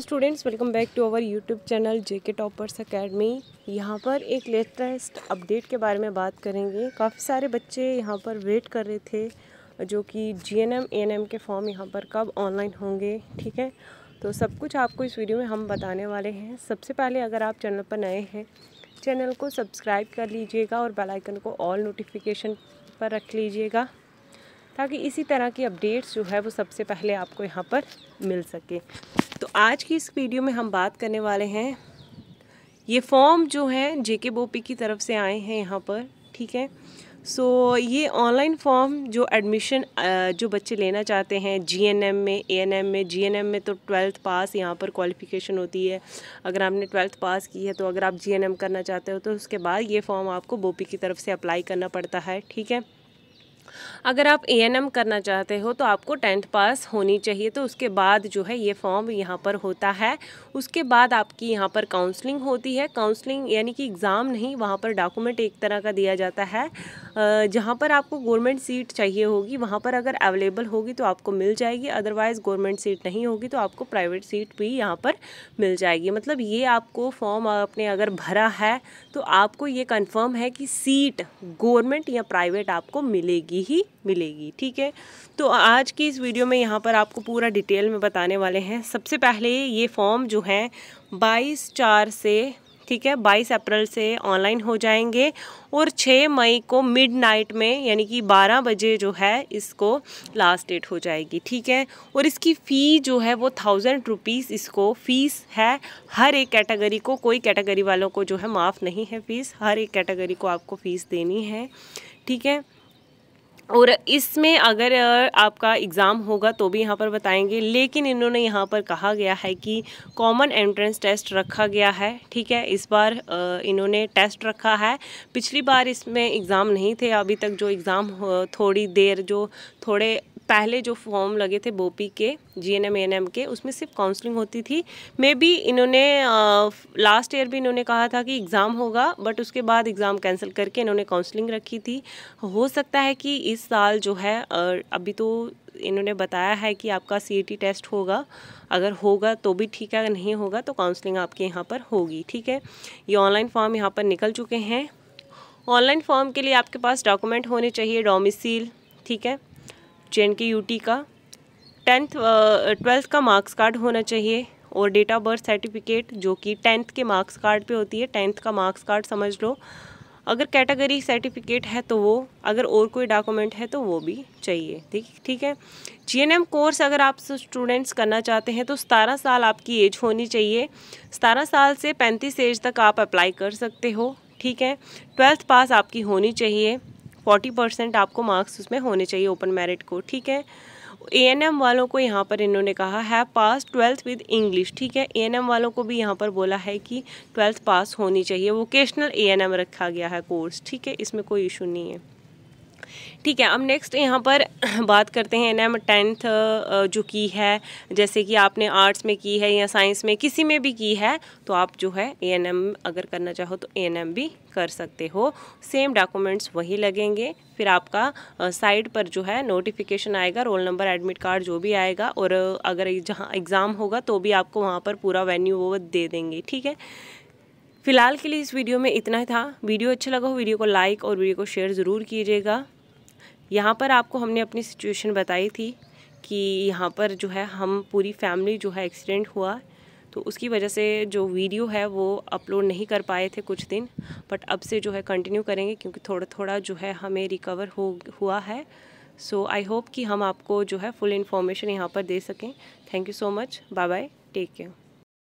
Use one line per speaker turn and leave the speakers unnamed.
students welcome back to our YouTube channel JK toppers academy यहाँ पर एक latest update के बारे में बात करेंगे काफ़ी सारे बच्चे यहाँ पर वेट कर रहे थे जो कि जीएनएम एएनएम के फॉर्म यहाँ पर कब ऑनलाइन होंगे ठीक है तो सब कुछ आपको इस वीडियो में हम बताने वाले हैं सबसे पहले अगर आप चैनल पर नए हैं चैनल को सब्सक्राइब कर लीजिएगा और बेलाइकन को ऑल नोटिफिकेशन पर रख लीजिएगा ताकि इसी तरह की अपडेट्स जो है वो सबसे पहले आपको यहाँ पर मिल सके तो आज की इस वीडियो में हम बात करने वाले हैं ये फॉर्म जो है जेके बोपी की तरफ से आए हैं यहाँ पर ठीक है सो so, ये ऑनलाइन फॉर्म जो एडमिशन जो बच्चे लेना चाहते हैं जीएनएम में एएनएम में जीएनएम में तो ट्वेल्थ पास यहाँ पर क्वालिफ़िकेशन होती है अगर आपने ट्वेल्थ पास की है तो अगर आप जीएनएम करना चाहते हो तो उसके बाद ये फॉर्म आपको बोपी की तरफ से अप्लाई करना पड़ता है ठीक है अगर आप ए करना चाहते हो तो आपको टेंथ पास होनी चाहिए तो उसके बाद जो है ये फॉर्म यहाँ पर होता है उसके बाद आपकी यहाँ पर काउंसलिंग होती है काउंसलिंग यानी कि एग्ज़ाम नहीं वहाँ पर डॉक्यूमेंट एक तरह का दिया जाता है जहाँ पर आपको गवर्नमेंट सीट चाहिए होगी वहाँ पर अगर अवेलेबल होगी तो आपको मिल जाएगी अदरवाइज़ गवर्नमेंट सीट नहीं होगी तो आपको प्राइवेट सीट भी यहाँ पर मिल जाएगी मतलब ये आपको फॉर्म आपने अगर भरा है तो आपको ये कन्फर्म है कि सीट गवर्नमेंट या प्राइवेट आपको मिलेगी ही मिलेगी ठीक है तो आज की इस वीडियो में यहाँ पर आपको पूरा डिटेल में बताने वाले हैं सबसे पहले ये फॉर्म जो है बाईस चार से ठीक है 22 अप्रैल से ऑनलाइन हो जाएंगे और 6 मई को मिडनाइट में यानी कि 12 बजे जो है इसको लास्ट डेट हो जाएगी ठीक है और इसकी फ़ी जो है वो थाउजेंड रुपीज़ इसको फ़ीस है हर एक कैटेगरी को कोई कैटेगरी वालों को जो है माफ़ नहीं है फ़ीस हर एक कैटेगरी को आपको फ़ीस देनी है ठीक है और इसमें अगर आपका एग्ज़ाम होगा तो भी यहाँ पर बताएंगे लेकिन इन्होंने यहाँ पर कहा गया है कि कॉमन एंट्रेंस टेस्ट रखा गया है ठीक है इस बार इन्होंने टेस्ट रखा है पिछली बार इसमें एग्ज़ाम नहीं थे अभी तक जो एग्ज़ाम थोड़ी देर जो थोड़े पहले जो फॉर्म लगे थे बोपी के G N M N M के उसमें सिर्फ काउंसलिंग होती थी मे बी इन्होंने लास्ट ईयर भी इन्होंने कहा था कि एग्ज़ाम होगा बट उसके बाद एग्ज़ाम कैंसिल करके इन्होंने काउंसलिंग रखी थी हो सकता है कि इस साल जो है अभी तो इन्होंने बताया है कि आपका सी टेस्ट e होगा अगर होगा तो भी ठीक है अगर नहीं होगा तो काउंसलिंग आपके यहाँ पर होगी ठीक है ये ऑनलाइन फॉर्म यहाँ पर निकल चुके हैं ऑनलाइन फॉर्म के लिए आपके पास डॉक्यूमेंट होने चाहिए डोमिसील ठीक है जे के यू टी का टेंथ ट्वेल्थ uh, का मार्क्स कार्ड होना चाहिए और डेट ऑफ बर्थ सर्टिफिकेट जो कि टेंथ के मार्क्स कार्ड पे होती है टेंथ का मार्क्स कार्ड समझ लो अगर कैटेगरी सर्टिफिकेट है तो वो अगर और कोई डॉक्यूमेंट है तो वो भी चाहिए ठीक ठीक है जीएनएम कोर्स अगर आप स्टूडेंट्स करना चाहते हैं तो सतारह साल आपकी एज होनी चाहिए सतारह साल से पैंतीस एज तक आप अप्लाई कर सकते हो ठीक है ट्वेल्थ पास आपकी होनी चाहिए फोर्टी परसेंट आपको मार्क्स उसमें होने चाहिए ओपन मेरिट को ठीक है ए एन एम वालों को यहाँ पर इन्होंने कहा है पास ट्वेल्थ विद इंग्लिश ठीक है ए एन एम वालों को भी यहाँ पर बोला है कि ट्वेल्थ पास होनी चाहिए वोकेशनल ए एन एम रखा गया है कोर्स ठीक है इसमें कोई इशू नहीं है ठीक है अब नेक्स्ट यहाँ पर बात करते हैं एन टेंथ जो की है जैसे कि आपने आर्ट्स में की है या साइंस में किसी में भी की है तो आप जो है ए अगर करना चाहो तो ए भी कर सकते हो सेम डॉक्यूमेंट्स वही लगेंगे फिर आपका साइट पर जो है नोटिफिकेशन आएगा रोल नंबर एडमिट कार्ड जो भी आएगा और अगर जहाँ एग्ज़ाम होगा तो भी आपको वहाँ पर पूरा वेन्यू वो दे देंगे ठीक है फिलहाल के लिए इस वीडियो में इतना ही था वीडियो अच्छा लगा हो वीडियो को लाइक और वीडियो को शेयर ज़रूर कीजिएगा यहाँ पर आपको हमने अपनी सिचुएशन बताई थी कि यहाँ पर जो है हम पूरी फैमिली जो है एक्सीडेंट हुआ तो उसकी वजह से जो वीडियो है वो अपलोड नहीं कर पाए थे कुछ दिन बट अब से जो है कंटिन्यू करेंगे क्योंकि थोड़ा थोड़ा जो है हमें रिकवर हो हुआ है सो आई होप कि हम आपको जो है फुल इन्फॉर्मेशन यहाँ पर दे सकें thank you so much bye bye take care